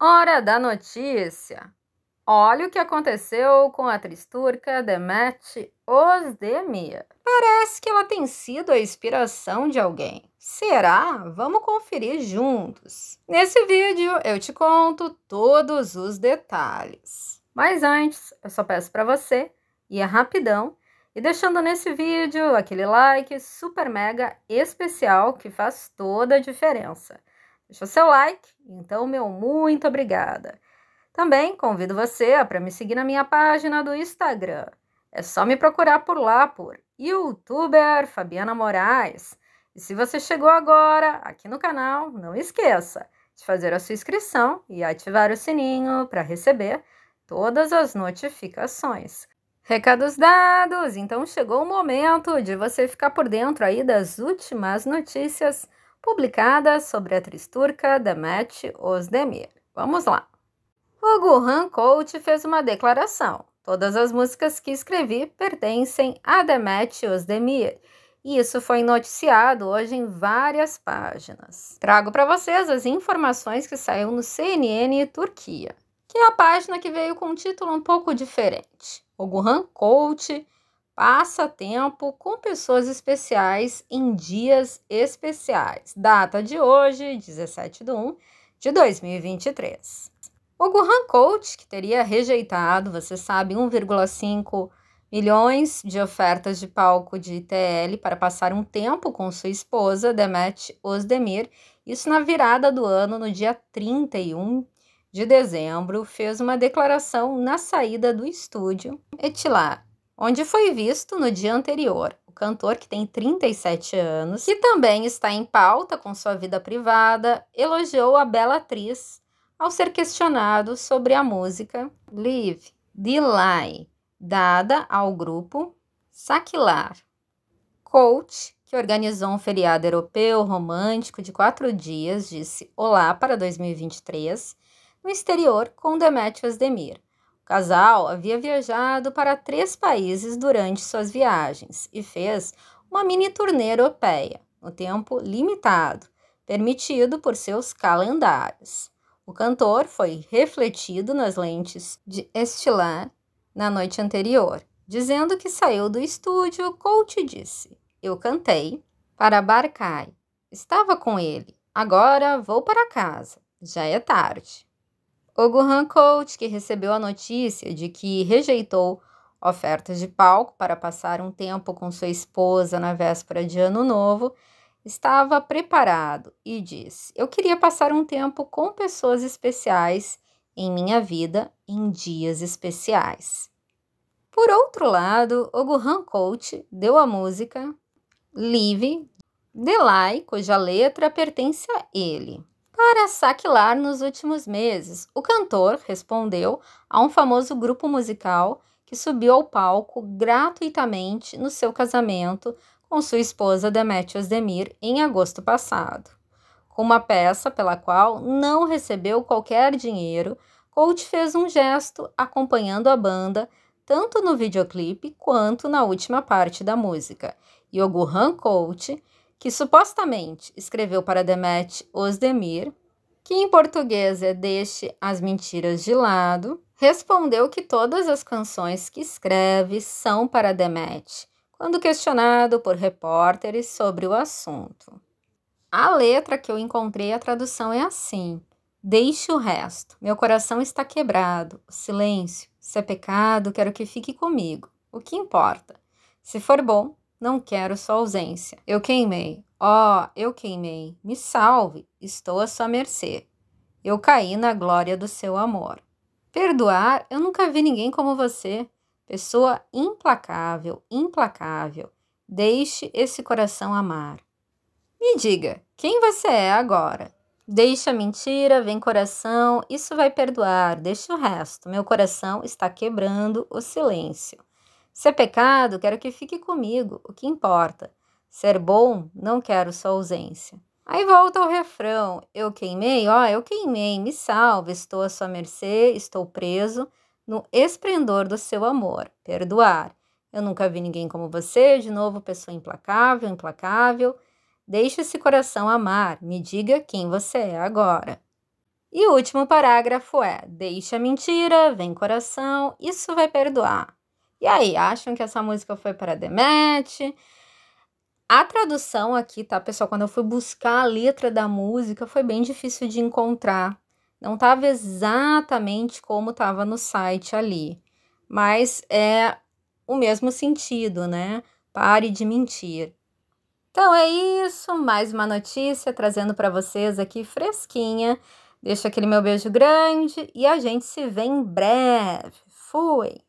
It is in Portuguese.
Hora da notícia! Olha o que aconteceu com a tristurca Demet Özdemir. Parece que ela tem sido a inspiração de alguém. Será? Vamos conferir juntos. Nesse vídeo eu te conto todos os detalhes. Mas antes, eu só peço para você ir rapidão e deixando nesse vídeo aquele like super mega especial que faz toda a diferença. Deixa seu like, então meu muito obrigada. Também convido você para me seguir na minha página do Instagram. É só me procurar por lá por youtuber Fabiana Moraes. E se você chegou agora aqui no canal, não esqueça de fazer a sua inscrição e ativar o sininho para receber todas as notificações. Recados dados, então chegou o momento de você ficar por dentro aí das últimas notícias publicada sobre a atriz turca Demet Özdemir. Vamos lá. O Gurhan Coach fez uma declaração. Todas as músicas que escrevi pertencem a Demet Özdemir. E isso foi noticiado hoje em várias páginas. Trago para vocês as informações que saiu no CNN Turquia, que é a página que veio com um título um pouco diferente. O Gurhan Coach Passa tempo com pessoas especiais em dias especiais. Data de hoje, 17 de 1 de 2023. O Gohan Coach, que teria rejeitado, você sabe, 1,5 milhões de ofertas de palco de ITL para passar um tempo com sua esposa, Demet Osdemir, isso na virada do ano, no dia 31 de dezembro, fez uma declaração na saída do estúdio Etilar onde foi visto no dia anterior o cantor que tem 37 anos, que também está em pauta com sua vida privada, elogiou a bela atriz ao ser questionado sobre a música Live, Delay, dada ao grupo Saquilar. Coach, que organizou um feriado europeu romântico de quatro dias, disse olá para 2023 no exterior com Demetrius Demir casal havia viajado para três países durante suas viagens e fez uma mini turnê europeia, no tempo limitado, permitido por seus calendários. O cantor foi refletido nas lentes de Estilar na noite anterior, dizendo que saiu do estúdio. Coach disse: Eu cantei para Barcai. Estava com ele. Agora vou para casa. Já é tarde. O Gohan Coach, que recebeu a notícia de que rejeitou ofertas de palco para passar um tempo com sua esposa na véspera de Ano Novo, estava preparado e disse: Eu queria passar um tempo com pessoas especiais em minha vida em dias especiais. Por outro lado, o Gohan Coach deu a música Live Delay, cuja letra pertence a ele para saquilar nos últimos meses. O cantor respondeu a um famoso grupo musical que subiu ao palco gratuitamente no seu casamento com sua esposa Demet Demir em agosto passado. Com uma peça pela qual não recebeu qualquer dinheiro, Coach fez um gesto acompanhando a banda tanto no videoclipe quanto na última parte da música. E Ogurhan Coach que supostamente escreveu para Demet Osdemir, que em português é Deixe as Mentiras de Lado, respondeu que todas as canções que escreve são para Demet, quando questionado por repórteres sobre o assunto. A letra que eu encontrei, a tradução é assim: Deixe o resto, meu coração está quebrado, silêncio, se é pecado, quero que fique comigo, o que importa. Se for bom, não quero sua ausência. Eu queimei. Oh, eu queimei. Me salve. Estou à sua mercê. Eu caí na glória do seu amor. Perdoar? Eu nunca vi ninguém como você. Pessoa implacável, implacável. Deixe esse coração amar. Me diga, quem você é agora? Deixa a mentira, vem coração, isso vai perdoar, deixa o resto. Meu coração está quebrando o silêncio. Se é pecado, quero que fique comigo, o que importa. Ser é bom, não quero sua ausência. Aí volta o refrão: Eu queimei, ó, eu queimei, me salva, estou à sua mercê, estou preso no esplendor do seu amor. Perdoar. Eu nunca vi ninguém como você, de novo, pessoa implacável, implacável. Deixe esse coração amar, me diga quem você é agora. E o último parágrafo é: Deixa a mentira, vem coração, isso vai perdoar. E aí, acham que essa música foi para Demet? A tradução aqui, tá, pessoal? Quando eu fui buscar a letra da música, foi bem difícil de encontrar. Não estava exatamente como estava no site ali, mas é o mesmo sentido, né? Pare de mentir. Então é isso, mais uma notícia trazendo para vocês aqui fresquinha. Deixa aquele meu beijo grande e a gente se vê em breve. Fui!